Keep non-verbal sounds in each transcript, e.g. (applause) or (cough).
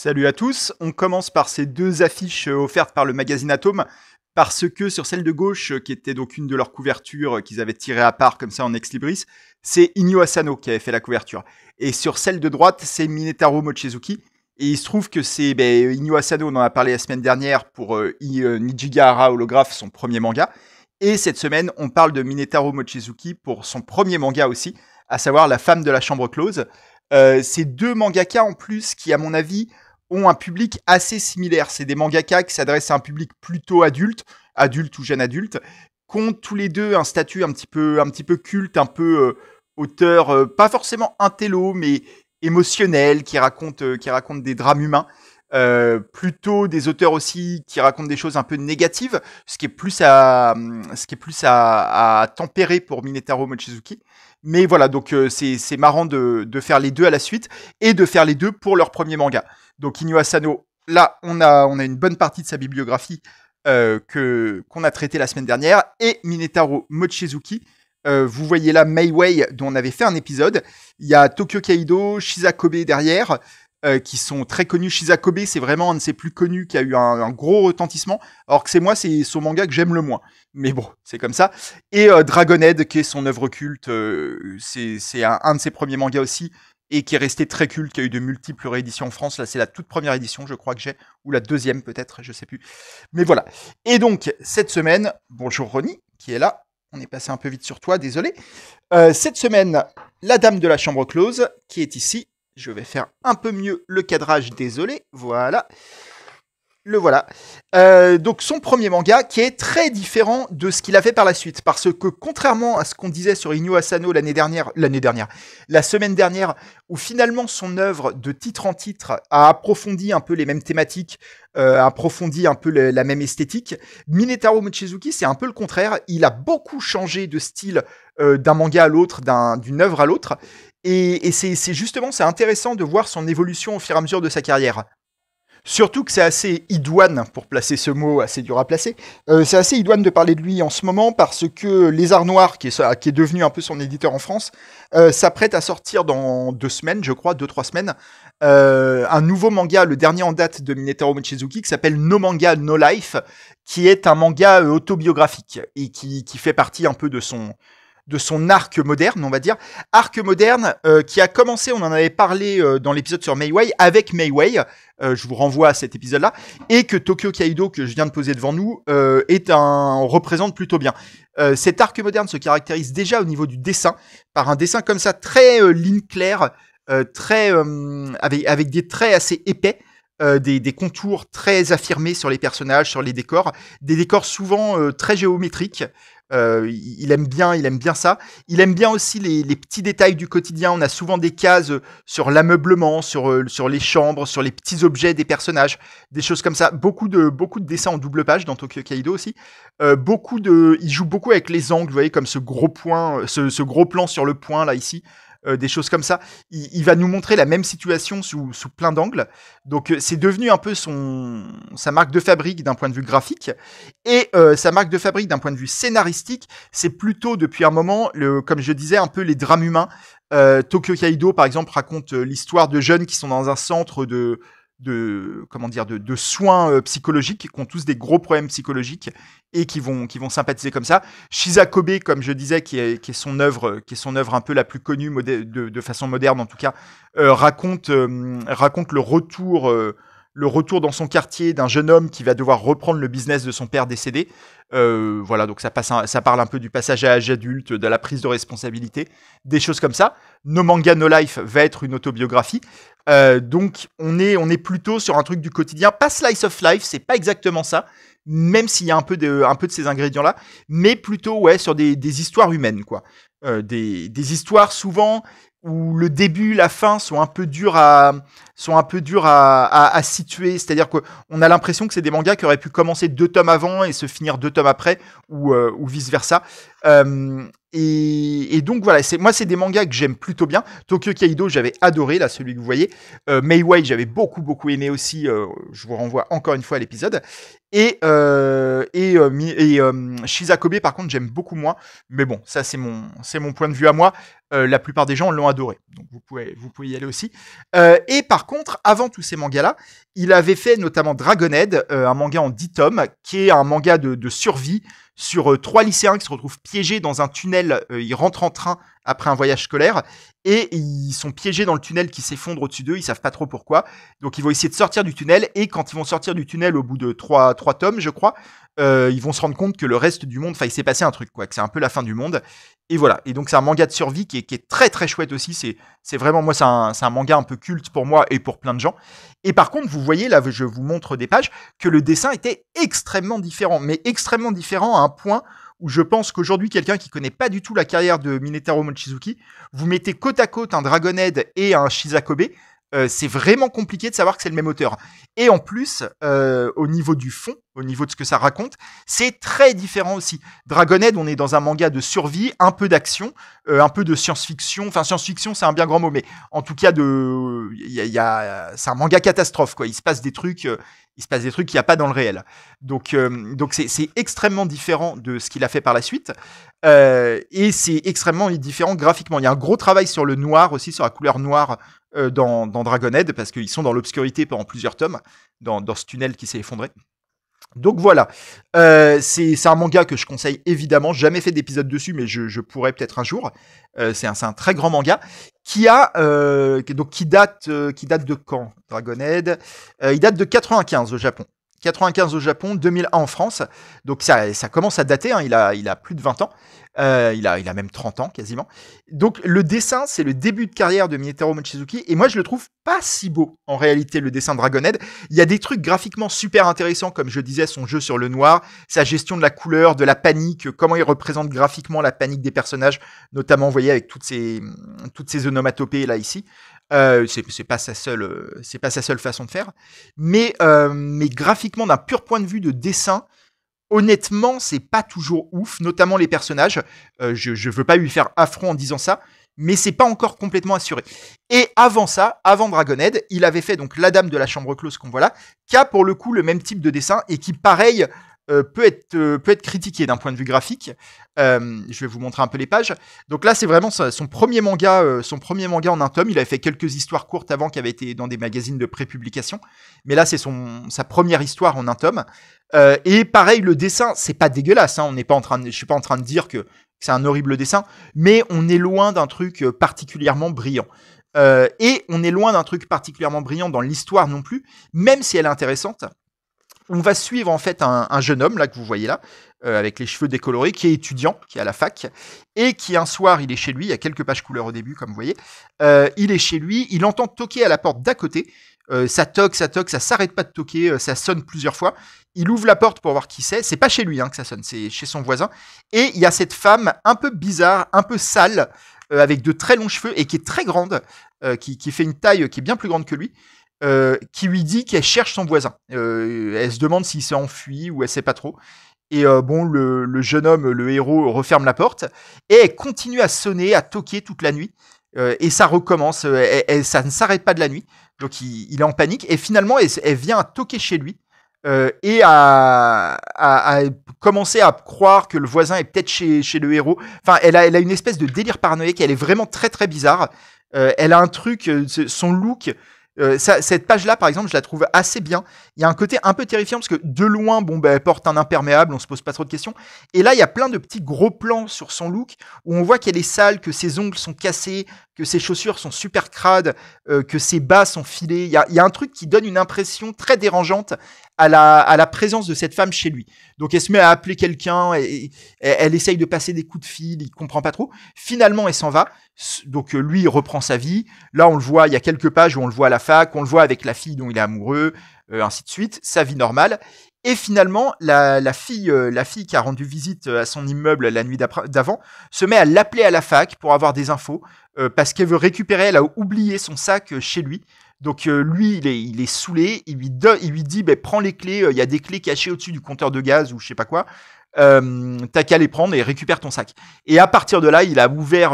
Salut à tous, on commence par ces deux affiches euh, offertes par le magazine Atome, parce que sur celle de gauche, euh, qui était donc une de leurs couvertures euh, qu'ils avaient tirée à part comme ça en ex libris, c'est Inyo Asano qui avait fait la couverture. Et sur celle de droite, c'est Minetaro Mochizuki. Et il se trouve que c'est ben, Inyo Asano, on en a parlé la semaine dernière pour Nijigahara Holographe, son premier manga. Et cette semaine, on parle de Minetaro Mochizuki pour son premier manga aussi, à savoir La femme de la chambre close. Ces c'est deux mangaka en plus qui, à mon avis, ont un public assez similaire. C'est des mangaka qui s'adressent à un public plutôt adulte, adulte ou jeune adulte, qu'ont tous les deux un statut un petit peu, un petit peu culte, un peu euh, auteur, euh, pas forcément intello, mais émotionnel, qui raconte, euh, qui raconte des drames humains. plutôt des auteurs aussi qui racontent des choses un peu négatives, ce qui est plus à, ce qui est plus à, à tempérer pour Minetaro Mochizuki. Mais voilà, donc euh, c'est marrant de, faire les deux à la suite et de faire les deux pour leur premier manga. Donc Inyo là, on a, on a une bonne partie de sa bibliographie euh, que qu'on a traité la semaine dernière. Et Minetaro Mochizuki, euh, vous voyez là Meiwei, dont on avait fait un épisode. Il y a Tokyo Kaido, Shizakobe derrière. Euh, qui sont très connus. Shizakobe, c'est vraiment un de ses plus connus qui a eu un, gros retentissement. Alors que c'est moi, c'est son manga que j'aime le moins. Mais bon, c'est comme ça. Et euh, Dragonhead, qui est son œuvre culte, euh, c'est un, de ses premiers mangas aussi et qui est resté très culte, qui a eu de multiples rééditions en France. Là, c'est la toute première édition, je crois que j'ai, ou la deuxième peut-être, je sais plus. Mais voilà. Et donc cette semaine, bonjour Ronnie, qui est là. On est passé un peu vite sur toi, désolé. cette semaine, la dame de la chambre close, qui est ici, je vais faire un peu mieux le cadrage, désolé. Voilà le voilà. Euh, donc son premier manga qui est très différent de ce qu'il a fait par la suite, parce que contrairement à ce qu'on disait sur Inyo Asano l'année dernière, l'année dernière, la semaine dernière, où finalement son œuvre de titre en titre a approfondi un peu les mêmes thématiques, euh, approfondi un peu la même esthétique, Minetaro Mochizuki c'est un peu le contraire. Il a beaucoup changé de style euh, d'un manga à l'autre, d'une œuvre à l'autre, et, c'est justement c'est intéressant de voir son évolution au fur et à mesure de sa carrière. Surtout que c'est assez idoine, pour placer ce mot assez dur à placer, euh, c'est assez idoine de parler de lui en ce moment parce que Les Arts Noirs, qui est, devenu un peu son éditeur en France, euh, s'apprête à sortir dans deux semaines, je crois, deux, trois semaines, euh, un nouveau manga, le dernier en date de Minetaro Mochizuki, qui s'appelle No Manga, No Life, qui est un manga autobiographique et qui fait partie un peu de son, de son arc moderne, on va dire. Arc moderne euh, qui a commencé, on en avait parlé euh, dans l'épisode sur Mayway, avec Mayway, euh, je vous renvoie à cet épisode-là, et que Tokyo Kaido, que je viens de poser devant nous, est un, représente plutôt bien. cet arc moderne se caractérise déjà au niveau du dessin, par un dessin comme ça, très ligne claire, très, avec, des traits assez épais, des, contours très affirmés sur les personnages, sur les décors, des décors souvent très géométriques, euh, il aime bien, il aime bien ça. Il aime bien aussi les, petits détails du quotidien. On a souvent des cases euh, sur l'ameublement, sur, euh, sur les chambres, sur les petits objets des personnages, des choses comme ça. Beaucoup de, beaucoup de dessins en double page dans Tokyo Kaido aussi. beaucoup de, il joue beaucoup avec les angles, vous voyez, comme ce gros point, ce, ce gros plan sur le point là ici. Euh, des choses comme ça. Il, va nous montrer la même situation sous, plein d'angles. Donc euh, c'est devenu un peu son, sa marque de fabrique d'un point de vue graphique. Et euh, sa marque de fabrique d'un point de vue scénaristique, c'est plutôt depuis un moment, le, comme je disais, un peu les drames humains. Tokyo Kaido, par exemple, raconte l'histoire de jeunes qui sont dans un centre de, de comment dire de, de soins euh, psychologiques qui ont tous des gros problèmes psychologiques et qui vont qui vont sympathiser comme ça Shizakobe, comme je disais qui est, qui est son œuvre qui est son œuvre un peu la plus connue de, de, façon moderne en tout cas euh, raconte euh, raconte le retour le retour dans son quartier d'un jeune homme qui va devoir reprendre le business de son père décédé. Euh, voilà, donc ça, passe ça parle un peu du passage à l'âge adulte, de la prise de responsabilité, des choses comme ça. No Manga No Life va être une autobiographie. Euh, donc on est, plutôt sur un truc du quotidien, pas slice of life, c'est pas exactement ça, même s'il y a un peu de, ces ingrédients-là, mais plutôt ouais, sur des, histoires humaines, quoi. Euh, des, des, histoires souvent où le début, la fin sont un peu durs à sont un peu à, situer. C'est-à-dire qu'on a l'impression que c'est des mangas qui auraient pu commencer deux tomes avant et se finir deux tomes après, ou, euh, vice versa. Euh, et, donc voilà, moi c'est des mangas que j'aime plutôt bien. Tokyo Kaido, j'avais adoré là celui que vous voyez. Euh, Meiwei, j'avais beaucoup beaucoup aimé aussi. Euh, je vous renvoie encore une fois à l'épisode. Euh, euh, et euh, Shizakobe par contre j'aime beaucoup moins. Mais bon, ça c'est mon point de vue à moi. la plupart des gens l'ont adoré, donc vous pouvez vous pouvez y aller aussi. et par contre, avant tous ces mangas là, il avait fait notamment Dragonhead, un manga en 10 tomes, qui est un manga de survie sur euh, trois lycéens qui se retrouvent piégés dans un tunnel. Euh, ils rentrent en train après un voyage scolaire. Et ils sont piégés dans le tunnel qui s'effondre au-dessus d'eux, ils savent pas trop pourquoi. Donc ils vont essayer de sortir du tunnel, et quand ils vont sortir du tunnel au bout de trois, trois tomes, je crois, euh, ils vont se rendre compte que le reste du monde, enfin il s'est passé un truc, quoi, que c'est un peu la fin du monde. Et voilà, et donc c'est un manga de survie qui est, très très chouette aussi, c'est vraiment, moi c'est un, un, manga un peu culte pour moi et pour plein de gens. Et par contre, vous voyez là, je vous montre des pages, que le dessin était extrêmement différent, mais extrêmement différent à un point où je pense qu'aujourd'hui, quelqu'un qui connaît pas du tout la carrière de Minetaro Mochizuki, vous mettez côte à côte un Dragonhead et un Shizakobe, euh, c'est vraiment compliqué de savoir que c'est le même auteur. Et en plus, euh, au niveau du fond, au niveau de ce que ça raconte, c'est très différent aussi. Dragonhead, on est dans un manga de survie, un peu d'action, euh, un peu de science-fiction. Enfin, science-fiction, c'est un bien grand mot, mais en tout cas, de, c'est un manga catastrophe. Quoi. Il se passe des trucs il se passe des trucs qu'il n'y a pas dans le réel. Donc, euh, donc c'est, extrêmement différent de ce qu'il a fait par la suite. Euh, et c'est extrêmement différent graphiquement. Il y a un gros travail sur le noir aussi, sur la couleur noire euh, dans, Dragonhead, parce qu'ils sont dans l'obscurité pendant plusieurs tomes, dans ce tunnel qui s'est effondré. Donc voilà, euh, c'est un manga que je conseille évidemment, jamais fait d'épisode dessus, mais je, pourrais peut-être un jour. Euh, c'est un, très grand manga qui a euh, donc qui date qui date de quand Dragon Il date de 95 au Japon. 95 au Japon, 2001 en France. Donc ça, commence à dater, hein. il, a, il a plus de 20 ans, euh, il, a, il a même 30 ans quasiment. Donc le dessin, c'est le début de carrière de Minetaro Mochizuki, et moi je le trouve pas si beau en réalité, le dessin Dragonhead. Il y a des trucs graphiquement super intéressants, comme je disais, son jeu sur le noir, sa gestion de la couleur, de la panique, comment il représente graphiquement la panique des personnages, notamment, vous voyez, avec toutes ces, toutes ces onomatopées là ici. Euh, c'est pas sa seule, euh, c'est pas seule façon de faire. Mais, euh, mais graphiquement, d'un pur point de vue de dessin, honnêtement, c'est pas toujours ouf, notamment les personnages. je, je veux pas lui faire affront en disant ça, mais c'est pas encore complètement assuré. Et avant ça, avant Dragonhead, il avait fait donc la Dame de la Chambre Close qu'on voit là, qui a pour le coup le même type de dessin et qui, pareil, euh, peut être euh, peut être critiqué d'un point de vue graphique. Euh, je vais vous montrer un peu les pages. Donc là, c'est vraiment son premier manga, son premier manga en un tome. Il avait fait quelques histoires courtes avant, qui avaient été dans des magazines de prépublication, mais là, c'est sa première histoire en un tome. et pareil, le dessin, c'est pas dégueulasse. Hein. on n'est pas en train, je suis pas en train de dire que c'est un horrible dessin, mais on est loin d'un truc particulièrement brillant. et on est loin d'un truc particulièrement brillant dans l'histoire non plus, même si elle est intéressante on va suivre en fait un, jeune homme là que vous voyez là, euh, avec les cheveux décolorés, qui est étudiant, qui est à la fac, et qui un soir il est chez lui, il y a quelques pages couleurs au début comme vous voyez, euh, il est chez lui, il entend toquer à la porte d'à côté, euh, ça toque, ça toque, ça s'arrête pas de toquer, ça sonne plusieurs fois, il ouvre la porte pour voir qui c'est, c'est pas chez lui hein, que ça sonne, c'est chez son voisin, et il y a cette femme un peu bizarre, un peu sale, avec de très longs cheveux et qui est très grande, qui, qui fait une taille qui est bien plus grande que lui, euh, qui lui dit qu'elle cherche son voisin. Euh, elle se demande s'il s'est enfui ou elle sait pas trop. Et euh, bon, le, jeune homme, le héros, referme la porte et elle continue à sonner, à toquer toute la nuit. et ça recommence, ça ne s'arrête pas de la nuit. Donc il, est en panique et finalement elle, vient à toquer chez lui et à, commencer à croire que le voisin est peut-être chez, le héros. Enfin, elle a, une espèce de délire paranoïaque, elle est vraiment très très bizarre. elle a un truc, son look, euh, cette page-là, par exemple, je la trouve assez bien. Il y a un côté un peu terrifiant parce que de loin, bon, ben, elle porte un imperméable, on se pose pas trop de questions. Et là, il y a plein de petits gros plans sur son look où on voit qu'elle est sale, que ses ongles sont cassés, que ses chaussures sont super crades, euh, que ses bas sont filés. Il y a, un truc qui donne une impression très dérangeante à la, présence de cette femme chez lui. Donc elle se met à appeler quelqu'un, et, elle essaye de passer des coups de fil, il comprend pas trop. Finalement, elle s'en va. Donc euh, lui, reprend sa vie. Là, on le voit, il y a quelques pages où on le voit à la fac, on le voit avec la fille dont il est amoureux, euh, ainsi de suite, sa vie normale. Et finalement, la, fille, euh, la fille qui a rendu visite euh, à son immeuble la nuit d'avant se met à l'appeler à la fac pour avoir des infos euh, parce qu'elle veut récupérer, elle a oublié son sac chez lui. Donc lui, il est, saoulé, il lui, il lui dit «Ben, prends les clés, il y a des clés cachées au-dessus du compteur de gaz ou je sais pas quoi. T'as qu'à les prendre et récupère ton sac. Et à partir de là, il a ouvert,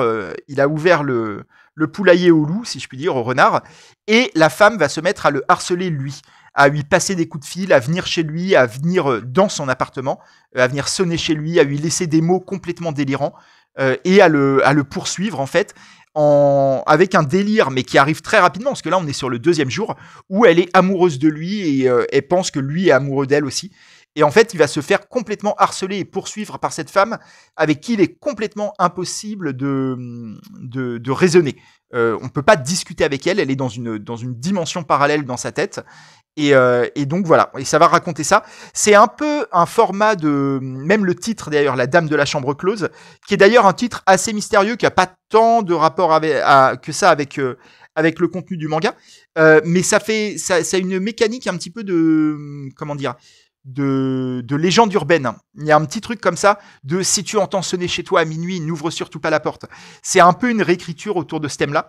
il a ouvert le, le poulailler au loup, si je puis dire, au renard. Et la femme va se mettre à le harceler lui à lui passer des coups de fil, à venir chez lui, à venir euh, dans son appartement, euh, à venir sonner chez lui, à lui laisser des mots complètement délirants euh, et à le, à le poursuivre en fait. En, avec un délire, mais qui arrive très rapidement, parce que là on est sur le deuxième jour, où elle est amoureuse de lui et elle pense que lui est amoureux d'elle aussi. Et en fait, il va se faire complètement harceler et poursuivre par cette femme avec qui il est complètement impossible de, de, raisonner. Euh, on ne peut pas discuter avec elle, elle est dans une, dans une dimension parallèle dans sa tête. Et, euh, et, donc voilà, et ça va raconter ça. C'est un peu un format de, même le titre d'ailleurs, La Dame de la Chambre Close, qui est d'ailleurs un titre assez mystérieux, qui a pas tant de rapport avec, que ça avec euh, avec le contenu du manga, mais ça fait ça, ça a une mécanique un petit peu de comment dire de, de, légende urbaine. Il y a un petit truc comme ça de si tu entends sonner chez toi à minuit, n'ouvre surtout pas la porte. C'est un peu une réécriture autour de ce thème-là.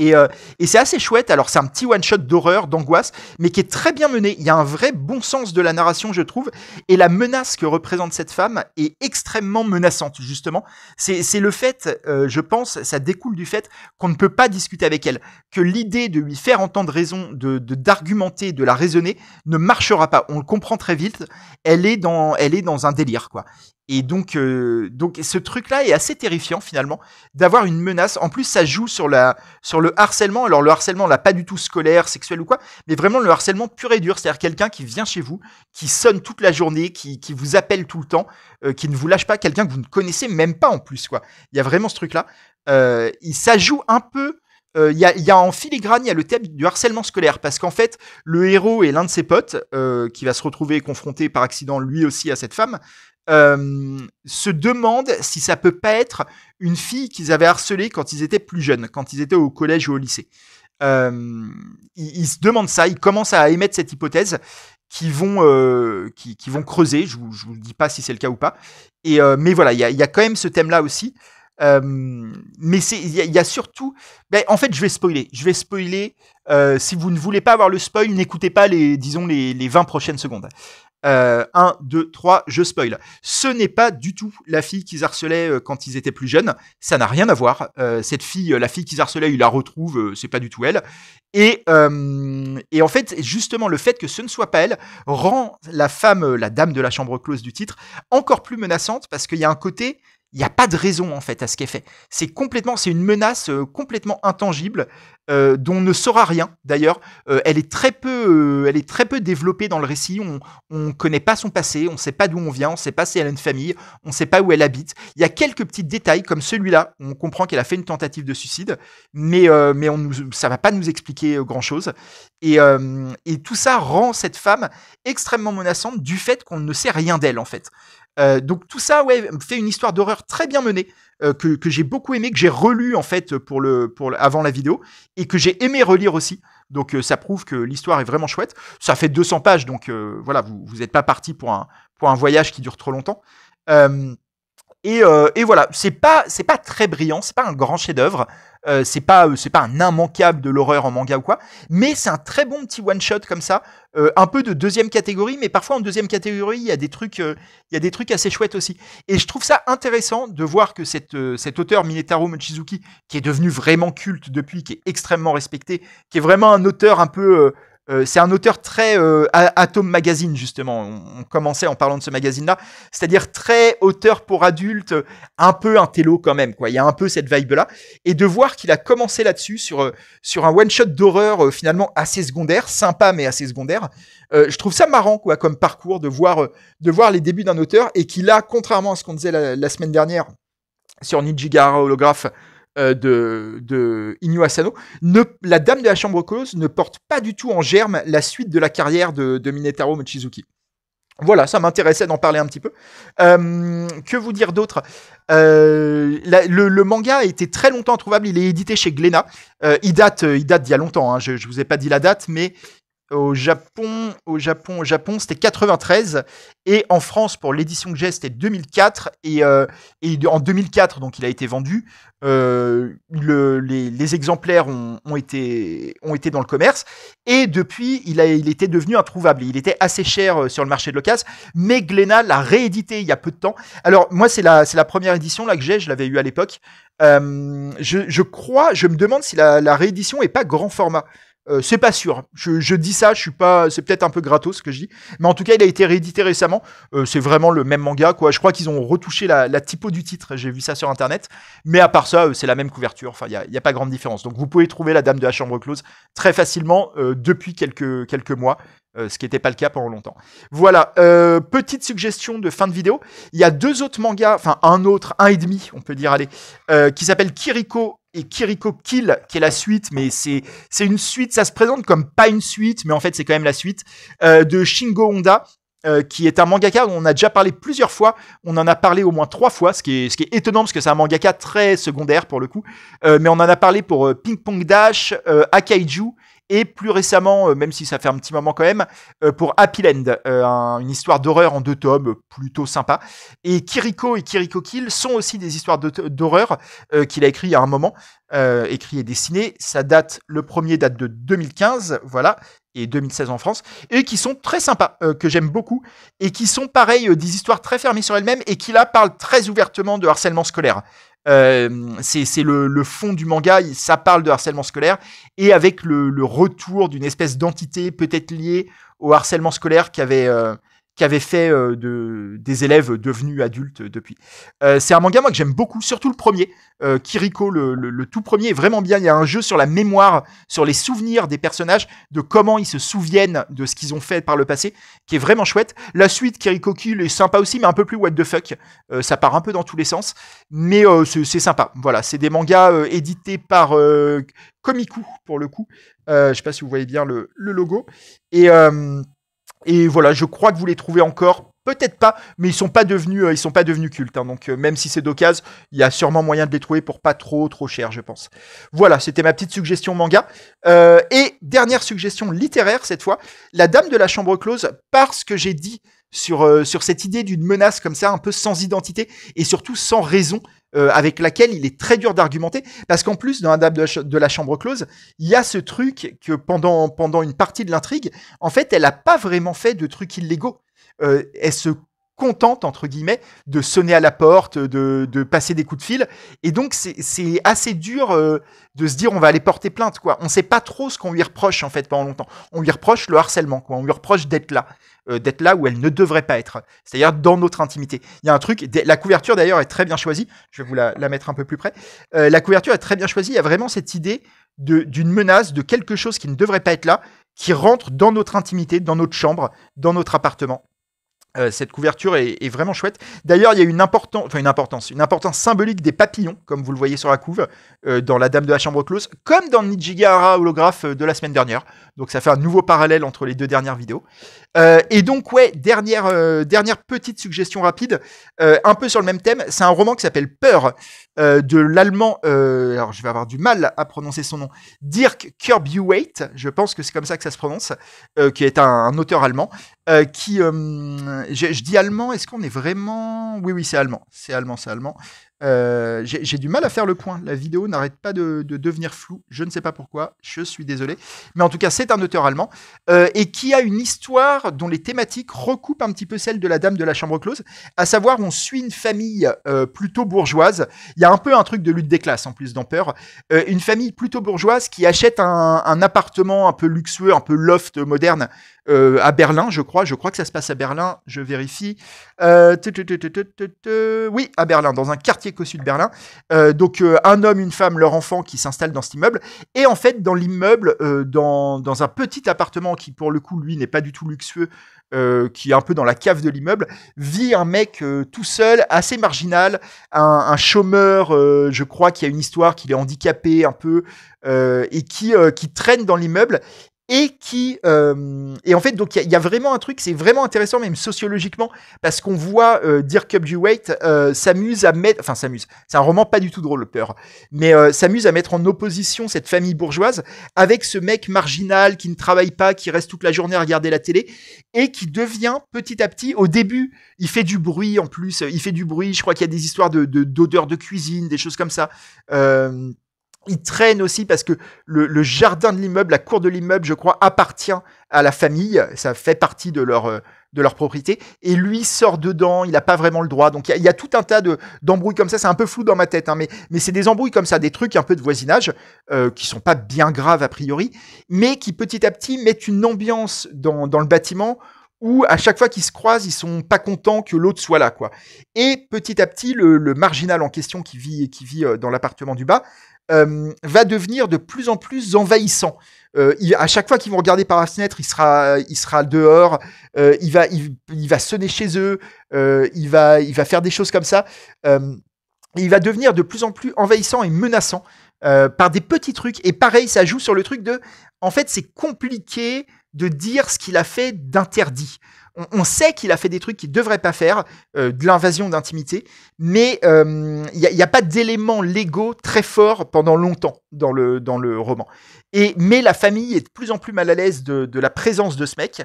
Euh, et, c'est assez chouette. Alors, c'est un petit one-shot d'horreur, d'angoisse, mais qui est très bien mené. Il y a un vrai bon sens de la narration, je trouve. Et la menace que représente cette femme est extrêmement menaçante, justement. C'est le fait, euh, je pense, ça découle du fait qu'on ne peut pas discuter avec elle. Que l'idée de lui faire entendre raison, de d'argumenter, de, la raisonner, ne marchera pas. On le comprend très vite. Elle est dans, elle est dans un délire, quoi. Et donc, euh, donc ce truc-là est assez terrifiant finalement d'avoir une menace. En plus, ça joue sur la sur le harcèlement. Alors le harcèlement, là, pas du tout scolaire, sexuel ou quoi, mais vraiment le harcèlement pur et dur, c'est-à-dire quelqu'un qui vient chez vous, qui sonne toute la journée, qui, qui vous appelle tout le temps, euh, qui ne vous lâche pas, quelqu'un que vous ne connaissez même pas en plus quoi. Il y a vraiment ce truc-là. Euh, ça joue un peu euh, il y, a, en filigrane, il y a le thème du harcèlement scolaire, parce qu'en fait, le héros et l'un de ses potes, euh, qui va se retrouver confronté par accident lui aussi à cette femme, euh, se demande si ça peut pas être une fille qu'ils avaient harcelée quand ils étaient plus jeunes, quand ils étaient au collège ou au lycée. Ils, se demandent ça, ils commencent à émettre cette hypothèse qui vont qui, vont creuser. Je vous, dis pas si c'est le cas ou pas. Et mais voilà, il y y a, quand même ce thème là aussi mais il y, a surtout. Ben, en fait, je vais spoiler. Je vais spoiler. Euh, si vous ne voulez pas avoir le spoil, n'écoutez pas les, disons, les, les 20 prochaines secondes. 1, 2, 3, je spoil. Ce n'est pas du tout la fille qu'ils harcelaient euh, quand ils étaient plus jeunes. Ça n'a rien à voir. Euh, cette fille, la fille qu'ils harcelaient, ils la retrouvent, c'est pas du tout elle. Et, et en fait, justement, le fait que ce ne soit pas elle rend la femme, la dame de la chambre close du titre, encore plus menaçante parce qu'il y a un côté, il n'y a pas de raison en fait à ce qu'elle fait. C'est complètement, c'est une menace euh, complètement intangible euh, dont on ne saura rien. D'ailleurs, euh, elle est très peu, elle est très peu développée dans le récit. On ne connaît pas son passé, on ne sait pas d'où on vient, on ne sait pas si elle a une famille, on ne sait pas où elle habite. Il y a quelques petits détails comme celui-là. On comprend qu'elle a fait une tentative de suicide, mais mais on nous, ça va pas nous expliquer grand chose. Et, et tout ça rend cette femme extrêmement menaçante du fait qu'on ne sait rien d'elle en fait. Euh, donc tout ça, ouais, fait une histoire d'horreur très bien menée euh, que, j'ai beaucoup aimé, que j'ai relu en fait pour le, pour avant la vidéo et que j'ai aimé relire aussi. Donc euh, ça prouve que l'histoire est vraiment chouette. Ça fait 200 pages, donc voilà, vous n'êtes pas parti pour un, voyage qui dure trop longtemps. et, voilà, c'est pas pas très brillant, c'est pas un grand chef-d'œuvre. Euh, c'est pas euh, c'est pas un immanquable de l'horreur en manga ou quoi, mais c'est un très bon petit one shot comme ça, euh, un peu de deuxième catégorie, mais parfois en deuxième catégorie il y a des trucs il y a des trucs assez chouettes aussi. Et je trouve ça intéressant de voir que cette cet auteur Minetaro Mochizuki qui est devenu vraiment culte depuis, qui est extrêmement respecté, qui est vraiment un auteur un peu euh, c'est un auteur très euh, Atom Magazine, justement. On, commençait en parlant de ce magazine-là. C'est-à-dire très auteur pour adulte, un peu un télo quand même, quoi. Il y a un peu cette vibe-là. Et de voir qu'il a commencé là-dessus, sur, euh, sur un one-shot d'horreur, finalement, assez secondaire, sympa, mais assez secondaire. je trouve ça marrant, quoi, comme parcours, de voir, de voir les débuts d'un auteur et qu'il a, contrairement à ce qu'on disait la, semaine dernière sur Nijigara Holograph, euh, de, de Asano, la dame de la chambre close ne porte pas du tout en germe la suite de la carrière de, Minetaro Mochizuki. Voilà, ça m'intéressait d'en parler un petit peu. Euh, que vous dire d'autre euh, le, manga a été très longtemps trouvable. Il est édité chez Glena. il date, il date d'il y a longtemps. Hein, je, ne vous ai pas dit la date, mais au Japon, au Japon, au Japon, c'était 93. Et en France, pour l'édition que j'ai, c'était 2004. Et, euh, en 2004, donc il a été vendu. Euh, les, exemplaires ont, été, ont été dans le commerce. Et depuis, il, a, il était devenu introuvable. Il était assez cher euh, sur le marché de l'occasion. Mais Glenna l'a réédité il y a peu de temps. Alors, moi, c'est la, la première édition là, que j'ai. Je l'avais eu à l'époque. je, crois, je me demande si la, la réédition est pas grand format. Euh, c'est pas sûr. Je, dis ça, je suis pas. C'est peut-être un peu gratos ce que je dis, mais en tout cas, il a été réédité récemment. Euh, c'est vraiment le même manga, quoi. Je crois qu'ils ont retouché la, typo du titre. J'ai vu ça sur internet, mais à part ça, euh, c'est la même couverture. Enfin, il n'y a, pas grande différence. Donc, vous pouvez trouver la Dame de la Chambre close très facilement depuis quelques quelques mois. ce qui n'était pas le cas pendant longtemps. Voilà, petite suggestion de fin de vidéo. Il y a deux autres mangas, enfin un autre, un et demi, on peut dire, allez, qui s'appelle Kiriko et Kiriko Kill, qui est la suite, mais c'est c'est une suite, ça se présente comme pas une suite, mais en fait c'est quand même la suite euh, de Shingo Honda. Euh, qui est un mangaka dont on a déjà parlé plusieurs fois, on en a parlé au moins trois fois, ce qui est, ce qui est étonnant parce que c'est un mangaka très secondaire pour le coup, euh, mais on en a parlé pour Ping Pong Dash, Akaiju et plus récemment, euh, même si ça fait un petit moment quand même, euh, pour Happy Land, euh, une histoire d'horreur en deux tomes, plutôt sympa. Et Kiriko et Kiriko Kill sont aussi des histoires d'horreur qu'il a écrit à un moment, écrit et dessiné. Ça date, le premier date de 2015, voilà, et 2016 en France, et qui sont très sympas, que j'aime beaucoup, et qui sont pareil des histoires très fermées sur elles-mêmes, et qui là parlent très ouvertement de harcèlement scolaire. Euh, c'est le, fond du manga, ça parle de harcèlement scolaire, et avec le, retour d'une espèce d'entité peut-être liée au harcèlement scolaire qui avait, euh, qui avait fait euh, de, des élèves devenus adultes depuis. Euh, c'est un manga moi que j'aime beaucoup, surtout le premier. Euh, Kiriko, le, tout premier, est vraiment bien. Il y a un jeu sur la mémoire, sur les souvenirs des personnages, de comment ils se souviennent de ce qu'ils ont fait par le passé, qui est vraiment chouette. La suite, Kiriko Kill, est sympa aussi, mais un peu plus what the fuck. ça part un peu dans tous les sens, mais c'est sympa. Voilà, c'est des mangas édités par Komiku, pour le coup. je ne sais pas si vous voyez bien le, logo. Et... Et voilà, je crois que vous les trouvez encore. Peut-être pas, mais ils sont pas devenus, euh, ils sont pas devenus cultes. Hein. donc euh, même si c'est d'occasion, il y a sûrement moyen de les trouver pour pas trop trop cher, je pense. Voilà, c'était ma petite suggestion manga. Euh, et dernière suggestion littéraire cette fois, La Dame de la Chambre close, parce que j'ai dit sur sur cette idée d'une menace comme ça, un peu sans identité et surtout sans raison euh, avec laquelle il est très dur d'argumenter, parce qu'en plus, dans un dame de, la chambre close, il y a ce truc que pendant, pendant une partie de l'intrigue, en fait, elle n'a pas vraiment fait de trucs illégaux. Euh, elle se contente, entre guillemets, de sonner à la porte, de, passer des coups de fil. Et donc, c'est assez dur euh, de se dire on va aller porter plainte, quoi. On sait pas trop ce qu'on lui reproche, en fait, pendant longtemps. On lui reproche le harcèlement, quoi. On lui reproche d'être là. Euh, d'être là où elle ne devrait pas être. C'est-à-dire dans notre intimité. Il y a un truc, la couverture d'ailleurs est très bien choisie. Je vais vous la, mettre un peu plus près. Euh, la couverture est très bien choisie. Il y a vraiment cette idée d'une menace, de quelque chose qui ne devrait pas être là, qui rentre dans notre intimité, dans notre chambre, dans notre appartement. Euh, cette couverture est, vraiment chouette. D'ailleurs, il y a une, importance, une importance symbolique des papillons, comme vous le voyez sur la couve, euh, dans La Dame de la Chambre Close, comme dans Nijigahara holographe euh, de la semaine dernière. Donc ça fait un nouveau parallèle entre les deux dernières vidéos. et donc, ouais, dernière, petite suggestion rapide, un peu sur le même thème, c'est un roman qui s'appelle Peur, de l'allemand, alors je vais avoir du mal à prononcer son nom, Dirk Kerbuweit, je pense que c'est comme ça que ça se prononce, qui est un auteur allemand, euh, qui, euh, je, je, dis allemand, est-ce qu'on est vraiment... Oui, oui, c'est allemand, c'est allemand, c'est allemand. Euh, j'ai du mal à faire le point. La vidéo n'arrête pas de, devenir floue. Je ne sais pas pourquoi. Je suis désolé. Mais en tout cas, c'est un auteur allemand euh, et qui a une histoire dont les thématiques recoupent un petit peu celle de la Dame de la Chambre close. À savoir, on suit une famille euh, plutôt bourgeoise. Il y a un peu un truc de lutte des classes en plus Euh, une famille plutôt bourgeoise qui achète un, un, appartement un peu luxueux, un peu loft moderne à Berlin, je crois. Je crois que ça se passe à Berlin. Je vérifie. Oui, à Berlin, dans un quartier au sud de Berlin. Euh, donc euh, un homme, une femme, leur enfant qui s'installent dans cet immeuble. Et en fait, dans l'immeuble, euh, dans, un petit appartement qui, pour le coup, lui, n'est pas du tout luxueux, qui est un peu dans la cave de l'immeuble, vit un mec tout seul, assez marginal, un, chômeur, je crois, qui a une histoire, qu'il est handicapé un peu, et qui, qui traîne dans l'immeuble et qui euh, et en fait donc il y, a vraiment un truc c'est vraiment intéressant même sociologiquement parce qu'on voit euh, Dirk you euh, s'amuse à mettre enfin s'amuse c'est un roman pas du tout drôle peur mais euh, s'amuse à mettre en opposition cette famille bourgeoise avec ce mec marginal qui ne travaille pas qui reste toute la journée à regarder la télé et qui devient petit à petit au début il fait du bruit en plus il fait du bruit je crois qu'il y a des histoires de d'odeur de, cuisine des choses comme ça il traîne aussi parce que le, jardin de l'immeuble, la cour de l'immeuble, je crois, appartient à la famille. Ça fait partie de leur, euh, de leur propriété. Et lui sort dedans, il n'a pas vraiment le droit. Donc il y, a tout un tas d'embrouilles comme ça. C'est un peu flou dans ma tête, hein, mais, mais c'est des embrouilles comme ça, des trucs un peu de voisinage qui euh, qui sont pas bien graves a priori, mais qui petit à petit mettent une ambiance dans, dans le bâtiment où à chaque fois qu'ils se croisent, ils sont pas contents que l'autre soit là, quoi. Et petit à petit, le, le marginal en question qui vit qui vit euh, dans l'appartement du bas euh, va devenir de plus en plus envahissant. Euh, à chaque fois qu'ils vont regarder par la fenêtre, il sera, il sera dehors, euh, il, va, il, sonner chez eux, il, va, il va faire des choses comme ça. il va devenir de plus en plus envahissant et menaçant. Euh, par des petits trucs. Et pareil, ça joue sur le truc de, en fait, c'est compliqué de dire ce qu'il a fait d'interdit. On, sait qu'il a fait des trucs qu'il ne devrait pas faire, euh, de l'invasion d'intimité, mais il euh, n'y a, pas d'éléments légaux très forts pendant longtemps dans le, dans le roman. Et, mais la famille est de plus en plus mal à l'aise de, la présence de ce mec.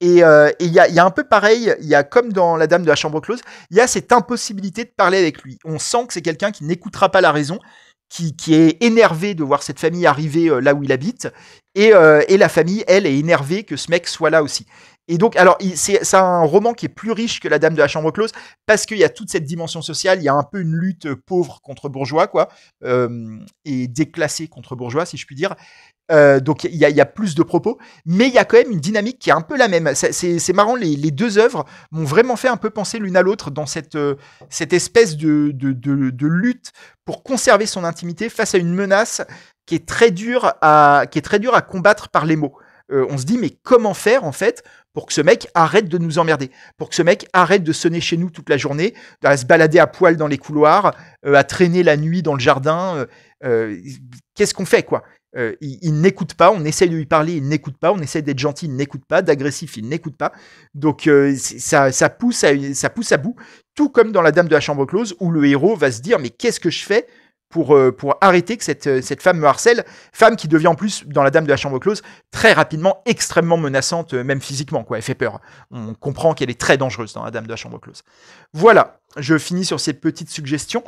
Et il y, a, un peu pareil, il y a comme dans La Dame de la Chambre Close, il y a cette impossibilité de parler avec lui. On sent que c'est quelqu'un qui n'écoutera pas la raison qui, est énervé de voir cette famille arriver euh, là où il habite. Euh, et, la famille, elle, est énervée que ce mec soit là aussi. Et donc, alors, c'est un roman qui est plus riche que La Dame de la Chambre Close parce qu'il y a toute cette dimension sociale. Il y a un peu une lutte pauvre contre bourgeois, quoi, euh, et déclassé contre bourgeois, si je puis dire. Euh, donc il y, a, plus de propos, mais il y a quand même une dynamique qui est un peu la même. C'est marrant, les, deux œuvres m'ont vraiment fait un peu penser l'une à l'autre dans cette, euh, espèce de, lutte pour conserver son intimité face à une menace qui est très dure à, combattre par les mots. Euh, on se dit mais comment faire en fait pour que ce mec arrête de nous emmerder, pour que ce mec arrête de sonner chez nous toute la journée, de se balader à poil dans les couloirs, à traîner la nuit dans le jardin. Qu'est-ce qu'on fait quoi euh, il, n'écoute pas, on essaye de lui parler, il n'écoute pas, on essaye d'être gentil, il n'écoute pas, d'agressif, il n'écoute pas. Donc euh, ça, ça, pousse ça pousse à bout, tout comme dans La Dame de la Chambre Close, où le héros va se dire mais qu'est-ce que je fais euh, pour, arrêter que cette, euh, cette femme me harcèle, femme qui devient en plus, dans La Dame de la Chambre Close, très rapidement extrêmement menaçante, euh, même physiquement, quoi. Elle fait peur. On comprend qu'elle est très dangereuse dans La Dame de la Chambre Close. Voilà, je finis sur cette petite suggestion.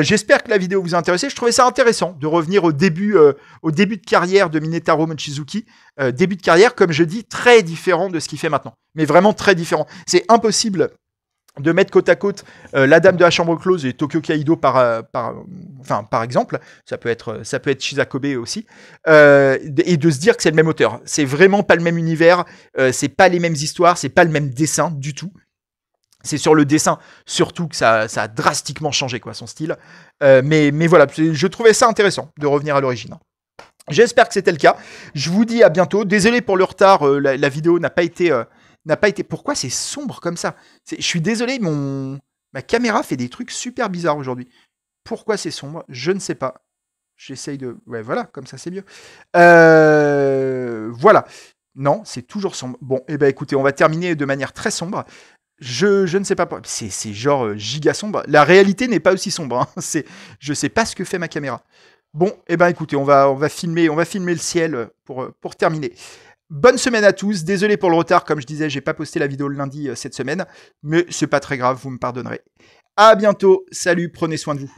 J'espère que la vidéo vous a intéressé. Je trouvais ça intéressant de revenir au début, au début de carrière de Minetaro Mochizuki. début de carrière, comme je dis, très différent de ce qu'il fait maintenant. Mais vraiment très différent. C'est impossible de mettre côte à côte euh, la dame de la chambre close et Tokyo Kaido euh, par, enfin, par exemple, ça peut être, ça peut être Shizakobe aussi, euh, et de se dire que c'est le même auteur. C'est vraiment pas le même univers, c'est pas les mêmes histoires, c'est pas le même dessin du tout. C'est sur le dessin surtout que ça, a drastiquement changé quoi, son style. mais, mais voilà, je trouvais ça intéressant de revenir à l'origine. J'espère que c'était le cas. Je vous dis à bientôt. Désolé pour le retard, la, vidéo n'a pas été n'a pas été. Pourquoi c'est sombre comme ça Je suis désolé, mon ma caméra fait des trucs super bizarres aujourd'hui. Pourquoi c'est sombre Je ne sais pas. J'essaye de. Ouais, voilà, comme ça c'est mieux. Euh... Voilà. Non, c'est toujours sombre. Bon, et eh ben écoutez, on va terminer de manière très sombre. Je, je ne sais pas. C'est genre euh, giga sombre. La réalité n'est pas aussi sombre. Hein. (laughs) C'est, je sais pas ce que fait ma caméra. Bon, et eh ben écoutez, on va, on va filmer, on va filmer le ciel pour, pour terminer. Bonne semaine à tous. Désolé pour le retard. Comme je disais, j'ai pas posté la vidéo le lundi euh, cette semaine, mais c'est pas très grave. Vous me pardonnerez. À bientôt. Salut. Prenez soin de vous.